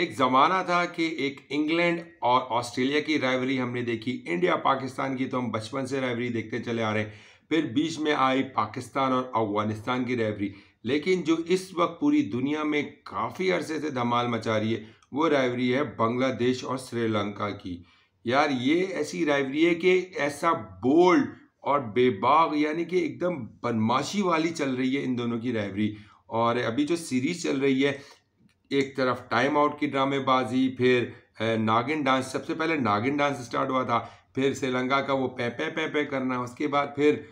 एक ज़माना था कि एक इंग्लैंड और ऑस्ट्रेलिया की राइवरी हमने देखी इंडिया पाकिस्तान की तो हम बचपन से राइवरी देखते चले आ रहे हैं फिर बीच में आई पाकिस्तान और अफगानिस्तान की राइवरी लेकिन जो इस वक्त पूरी दुनिया में काफ़ी अरसे से धमाल मचा रही है वो राइवरी है बांग्लादेश और श्रीलंका की यार ये ऐसी राइवरी है कि ऐसा बोल्ड और बेबाग यानी कि एकदम बदमाशी वाली चल रही है इन दोनों की राइवरी और अभी जो सीरीज चल रही है एक तरफ टाइम आउट की ड्रामेबाजी फिर नागिन डांस सबसे पहले नागिन डांस स्टार्ट हुआ था फिर श्रीलंका का वो पैपे पैपे करना उसके बाद फिर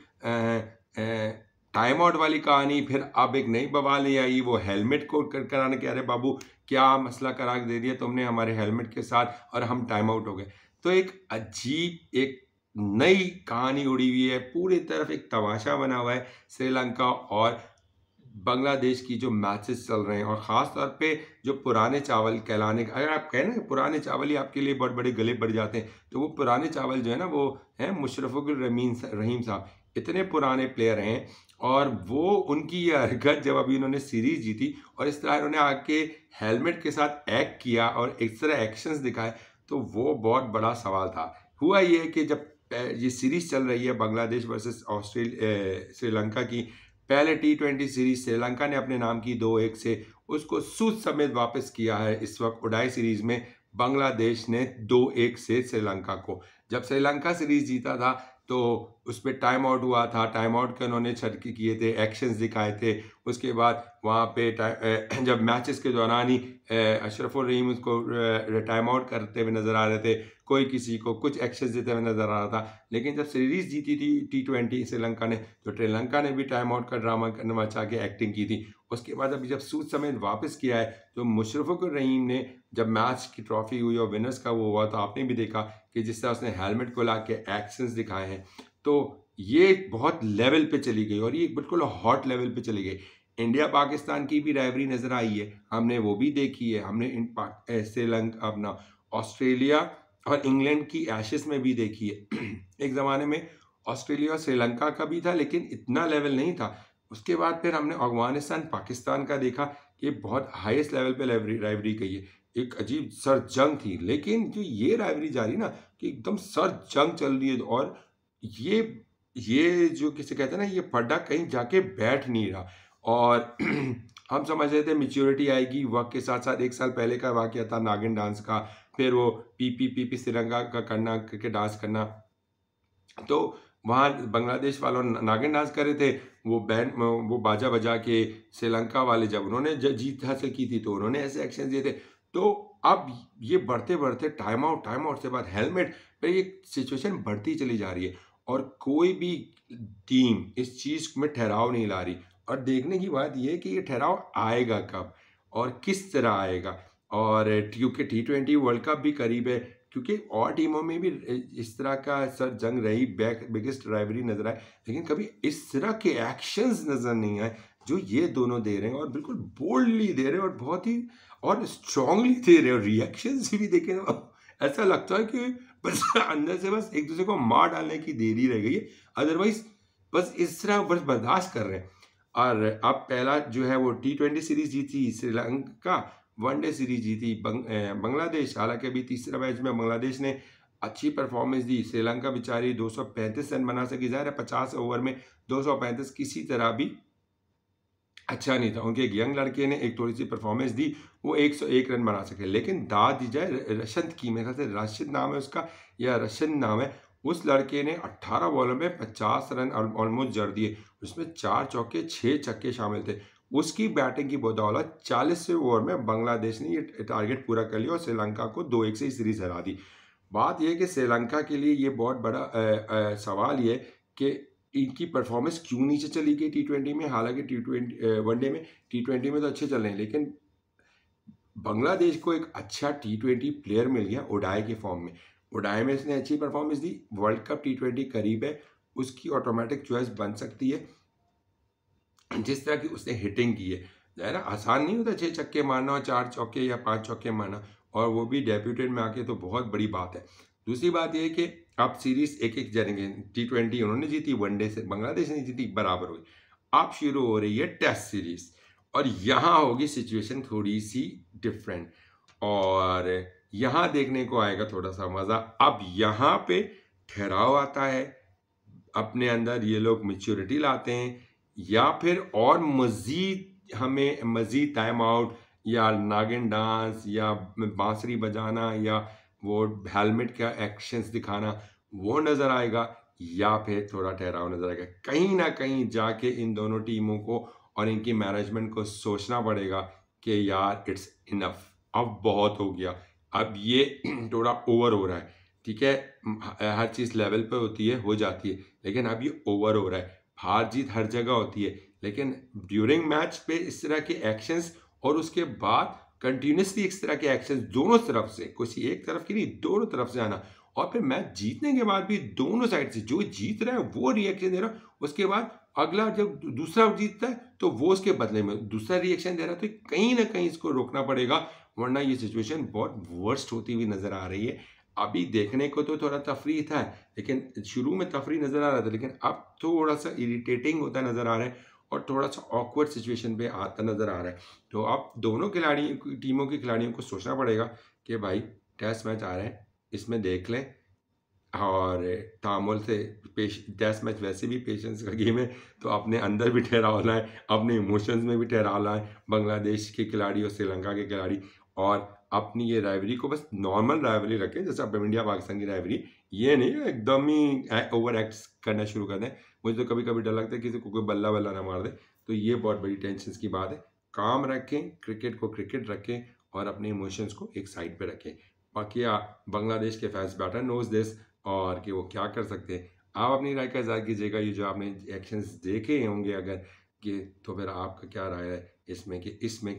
टाइम आउट वाली कहानी फिर अब एक नई बवाल नहीं आई वो हेलमेट को कर, कराने के अरे बाबू क्या मसला करा दे दिया तुमने हमारे हेलमेट के साथ और हम टाइम आउट हो गए तो एक अजीब एक नई कहानी उड़ी हुई है पूरी तरफ एक तमाशा बना हुआ है श्रीलंका और बांग्लादेश की जो मैचेस चल रहे हैं और ख़ास तौर पे जो पुराने चावल कहलाने अगर आप कहें ना पुराने चावल ही आपके लिए बहुत बड़े गले बढ़ जाते हैं तो वो पुराने चावल जो है ना वो हैं मुशरफुल रमीन रहीम साहब इतने पुराने प्लेयर हैं और वो उनकी ये हरकत जब अभी उन्होंने सीरीज जीती और इस तरह इन्होंने आके हेलमेट के साथ एक्ट किया और इस तरह एक्शंस दिखाए तो वो बहुत बड़ा सवाल था हुआ ये कि जब ये सीरीज चल रही है बांग्लादेश वर्सेस ऑस्ट्रेलिया श्रीलंका की पहले टी ट्वेंटी सीरीज श्रीलंका ने अपने नाम की दो एक से उसको सूद समेत वापस किया है इस वक्त उडाई सीरीज में बांग्लादेश ने दो एक से श्रीलंका को जब श्रीलंका सीरीज जीता था तो उस पर टाइम आउट हुआ था टाइम आउट के उन्होंने छटके किए थे एक्शंस दिखाए थे उसके बाद वहाँ पे जब मैचेस के दौरान ही अशरफुलरहीम रहीम उसको टाइम आउट करते हुए नज़र आ रहे थे कोई किसी को कुछ एक्शंस देते हुए नज़र आ रहा था लेकिन जब सीरीज़ जीती थी टी ट्वेंटी श्रीलंका ने तो श्रीलंका ने भी टाइम आउट का ड्रामा मचा के एक्टिंग की थी उसके बाद अभी जब सूद समेत वापस किया है तो मुशरफुल रहीम ने जब मैच की ट्रॉफी हुई और विनर्स का वो हुआ तो आपने भी देखा कि जिस तरह उसने हेलमेट को ला के एक्शंस दिखाए हैं तो ये बहुत लेवल पे चली गई और ये बिल्कुल हॉट लेवल पे चली गई इंडिया पाकिस्तान की भी राइवरी नज़र आई है हमने वो भी देखी है हमने श्रीलंका अपना ऑस्ट्रेलिया और इंग्लैंड की एशेस में भी देखी है एक ज़माने में ऑस्ट्रेलिया और श्रीलंका का भी था लेकिन इतना लेवल नहीं था उसके बाद फिर हमने अफगानिस्तान पाकिस्तान का देखा कि बहुत हाईएस्ट लेवल पे राइवरी गई है एक अजीब सर जंग थी लेकिन जो ये राइवरी जारी ना कि एकदम सर जंग चल रही है और ये ये जो किसे कहते हैं ना ये पड्डा कहीं जाके बैठ नहीं रहा और हम समझ रहे थे मेच्योरिटी आएगी वक्त के साथ साथ एक साल पहले का वाक्य था नागिन डांस का फिर वो पी पी पी पी तिरंगा का करना करके डांस करना तो वहाँ बांग्लादेश वालों नागिन डांस कर रहे थे वो बैंड वो बाजा बजा के श्रीलंका वाले जब उन्होंने जीत हासिल की थी तो उन्होंने ऐसे एक्शन दिए थे तो अब ये बढ़ते बढ़ते टाइम आउट टाइम आउट से बाद हेलमेट पर ये सिचुएशन बढ़ती चली जा रही है और कोई भी टीम इस चीज़ में ठहराव नहीं ला रही और देखने की बात यह कि ये ठहराव आएगा कब और किस तरह आएगा और क्योंकि टी ट्वेंटी वर्ल्ड कप भी करीब है क्योंकि और टीमों में भी इस तरह का सर जंग रही बैक बिगेस्ट ड्राइवरी नज़र आए लेकिन कभी इस तरह के एक्शंस नज़र नहीं आए जो ये दोनों दे रहे हैं और बिल्कुल बोल्डली दे रहे हैं और बहुत ही और स्ट्रांगली दे रहे हैं और रिएक्शन भी देखें ऐसा लगता है कि बस अंदर से बस एक दूसरे को मार डालने की देरी रह गई है अदरवाइज बस इस तरह बस बर्दाश्त कर रहे हैं और अब पहला जो है वो टी ट्वेंटी सीरीज जीती श्रीलंका वनडे सीरीज जीती बंग, बांग्लादेश हालांकि अभी तीसरा मैच में बांग्लादेश ने अच्छी परफॉर्मेंस दी श्रीलंका बेचारी 235 रन बना सकी ज़ाहिर है 50 ओवर में 235 किसी तरह भी अच्छा नहीं था उनके एक यंग लड़के ने एक थोड़ी सी परफॉर्मेंस दी वो एक सौ एक रन बना सके लेकिन दा दी जाए रशंत की मेरे ख्याल से राशिद नाम है उसका या रशन नाम है उस लड़के ने 18 बॉलों में 50 रन ऑलमोस्ट जड़ दिए उसमें चार चौके छः छक्के शामिल थे उसकी बैटिंग की बदौलत चालीसवें ओवर में बांग्लादेश ने ये टारगेट पूरा कर लिया और श्रीलंका को दो एक से ही सीरीज हरा दी बात यह कि श्रीलंका के लिए ये बहुत बड़ा आ, आ, सवाल ये कि इनकी परफॉर्मेंस क्यों नीचे चली गई टी ट्वेंटी में हालांकि टी ट्वेंटी वनडे में टी ट्वेंटी में तो अच्छे चल रहे हैं लेकिन बांग्लादेश को एक अच्छा टी ट्वेंटी प्लेयर मिल गया ओडाई के फॉर्म में ओडाई में इसने अच्छी परफॉर्मेंस दी वर्ल्ड कप टी ट्वेंटी करीब है उसकी ऑटोमेटिक चॉइस बन सकती है जिस तरह की उसने हिटिंग की है ज़ाहिर आसान नहीं होता छः छक्के मारना और चार चौके या पाँच चौके मारना और वो भी डेप्यूटेड में आके तो बहुत बड़ी बात है दूसरी बात यह कि आप सीरीज एक एक जानेंगे टी ट्वेंटी उन्होंने जीती वनडे से बांग्लादेश ने जीती बराबर हुई आप अब शुरू हो रही है टेस्ट सीरीज और यहाँ होगी सिचुएशन थोड़ी सी डिफरेंट और यहाँ देखने को आएगा थोड़ा सा मज़ा अब यहाँ पे ठहराव आता है अपने अंदर ये लोग मेच्योरिटी लाते हैं या फिर और मज़ीद हमें मज़ीद टाइम आउट या नागिन डांस या बांसुरी बजाना या वो हेलमेट का एक्शंस दिखाना वो नज़र आएगा या फिर थोड़ा ठहराव नज़र आएगा कहीं ना कहीं जाके इन दोनों टीमों को और इनकी मैनेजमेंट को सोचना पड़ेगा कि यार इट्स इनफ अब बहुत हो गया अब ये थोड़ा ओवर हो रहा है ठीक है हर चीज़ लेवल पर होती है हो जाती है लेकिन अब ये ओवर हो रहा है हार जीत हर जगह होती है लेकिन ड्यूरिंग मैच पे इस तरह के एक्शंस और उसके बाद कंटिन्यूसली इस तरह के एक्शन दोनों तरफ से किसी एक तरफ की नहीं दोनों तरफ से आना और फिर मैच जीतने के बाद भी दोनों साइड से जो जीत रहा है वो रिएक्शन दे रहा है उसके बाद अगला जब दूसरा जीतता है तो वो उसके बदले में दूसरा रिएक्शन दे रहा है तो कहीं ना कहीं इसको रोकना पड़ेगा वरना ये सिचुएशन बहुत वर्स्ट होती हुई नज़र आ रही है अभी देखने को तो थोड़ा तफरी था लेकिन शुरू में तफरी नज़र आ रहा था लेकिन अब थोड़ा सा इरीटेटिंग होता नज़र आ रहा है और थोड़ा सा ऑकवर्ड सिचुएशन पे आता नज़र आ रहा है तो आप दोनों खिलाड़ी टीमों के खिलाड़ियों को सोचना पड़ेगा कि भाई टेस्ट मैच आ रहे हैं इसमें देख लें और तामोल से पेश टेस्ट मैच वैसे भी पेशेंस का गेम है तो अपने अंदर भी ठहरा होना है अपने इमोशंस में भी ठहरा होना है बांग्लादेश के खिलाड़ी और श्रीलंका के खिलाड़ी और अपनी ये राइवरी को बस नॉर्मल राइवरी रखें जैसे अब इंडिया पाकिस्तान की राइवरी ये नहीं एकदम ही ओवर एक्ट करना शुरू कर दें मुझे तो कभी कभी डर लगता है किसी को कोई बल्ला बल्ला ना मार दे तो ये बहुत बड़ी टेंशन की बात है काम रखें क्रिकेट को क्रिकेट रखें और अपने इमोशंस को एक साइड पे रखें बाकी बांग्लादेश के फैंस बैटर नोज दिस और कि वो क्या कर सकते हैं आप अपनी राय का इजहार कीजिएगा ये जो आपने एक्शंस देखे होंगे अगर कि तो फिर आपका क्या राय है इसमें कि इसमें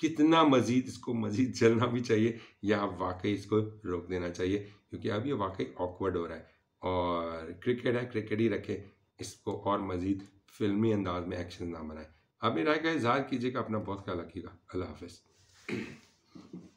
कितना मज़ीद इसको मज़ीद चलना भी चाहिए या वाकई इसको रोक देना चाहिए क्योंकि अब ये वाकई ऑकवर्ड हो रहा है और क्रिकेट है क्रिकेट ही रखें इसको और मज़ीद फिल्मी अंदाज में एक्शन ना बनाएं अपनी राय का इजहार कीजिएगा अपना बहुत ख्याल रखिएगा अल्लाह हाफिज़